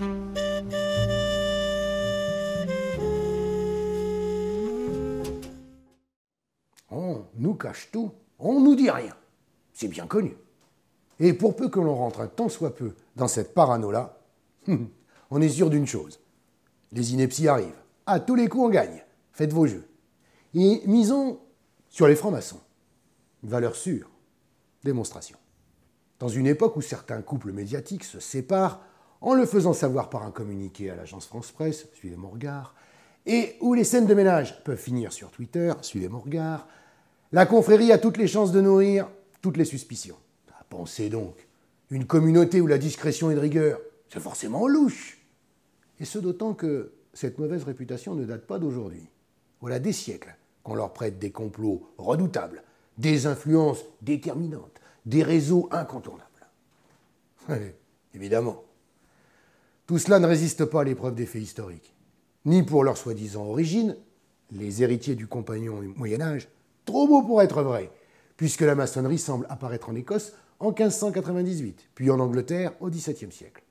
On oh, nous cache tout, on nous dit rien. C'est bien connu. Et pour peu que l'on rentre un tant soit peu dans cette parano-là, on est sûr d'une chose. Les inepties arrivent. À tous les coups, on gagne. Faites vos jeux. Et misons sur les francs-maçons. Valeur sûre. Démonstration. Dans une époque où certains couples médiatiques se séparent en le faisant savoir par un communiqué à l'agence France-Presse, suivez mon regard, et où les scènes de ménage peuvent finir sur Twitter, suivez mon regard, la confrérie a toutes les chances de nourrir toutes les suspicions. Ah, pensez donc, une communauté où la discrétion est de rigueur, c'est forcément louche. Et ce d'autant que cette mauvaise réputation ne date pas d'aujourd'hui. Voilà des siècles qu'on leur prête des complots redoutables, des influences déterminantes, des réseaux incontournables. évidemment, tout cela ne résiste pas à l'épreuve des faits historiques, ni pour leur soi-disant origine, les héritiers du compagnon du Moyen Âge, trop beau pour être vrai, puisque la maçonnerie semble apparaître en Écosse en 1598, puis en Angleterre au XVIIe siècle,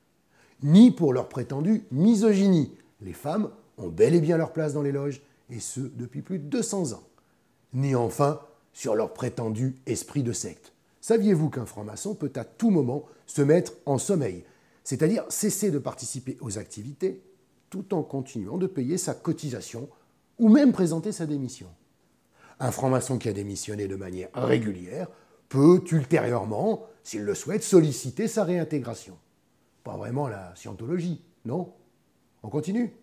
ni pour leur prétendue misogynie. Les femmes ont bel et bien leur place dans les loges, et ce depuis plus de 200 ans, ni enfin sur leur prétendu esprit de secte. Saviez-vous qu'un franc-maçon peut à tout moment se mettre en sommeil c'est-à-dire cesser de participer aux activités tout en continuant de payer sa cotisation ou même présenter sa démission. Un franc-maçon qui a démissionné de manière régulière peut ultérieurement, s'il le souhaite, solliciter sa réintégration. Pas vraiment la scientologie, non On continue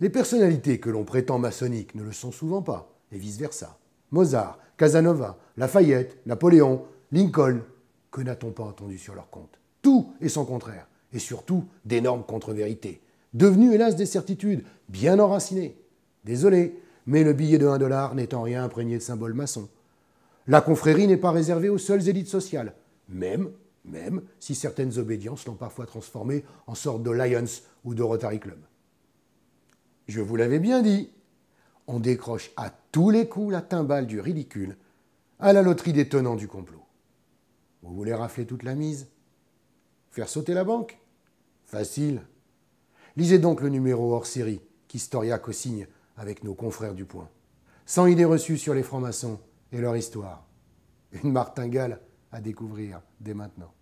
Les personnalités que l'on prétend maçonniques ne le sont souvent pas, et vice-versa. Mozart, Casanova, Lafayette, Napoléon, Lincoln, que n'a-t-on pas entendu sur leur compte Tout est son contraire et surtout d'énormes contre-vérités, devenues hélas des certitudes, bien enracinées. Désolé, mais le billet de 1 dollar n'étant rien imprégné de symboles maçons. La confrérie n'est pas réservée aux seules élites sociales, même, même si certaines obédiences l'ont parfois transformée en sorte de Lions ou de Rotary Club. Je vous l'avais bien dit, on décroche à tous les coups la timbale du ridicule à la loterie des tenants du complot. Vous voulez rafler toute la mise Faire sauter la banque Facile. Lisez donc le numéro hors série qu'Historia co-signe avec nos confrères du Point. Sans idées reçues sur les francs-maçons et leur histoire. Une martingale à découvrir dès maintenant.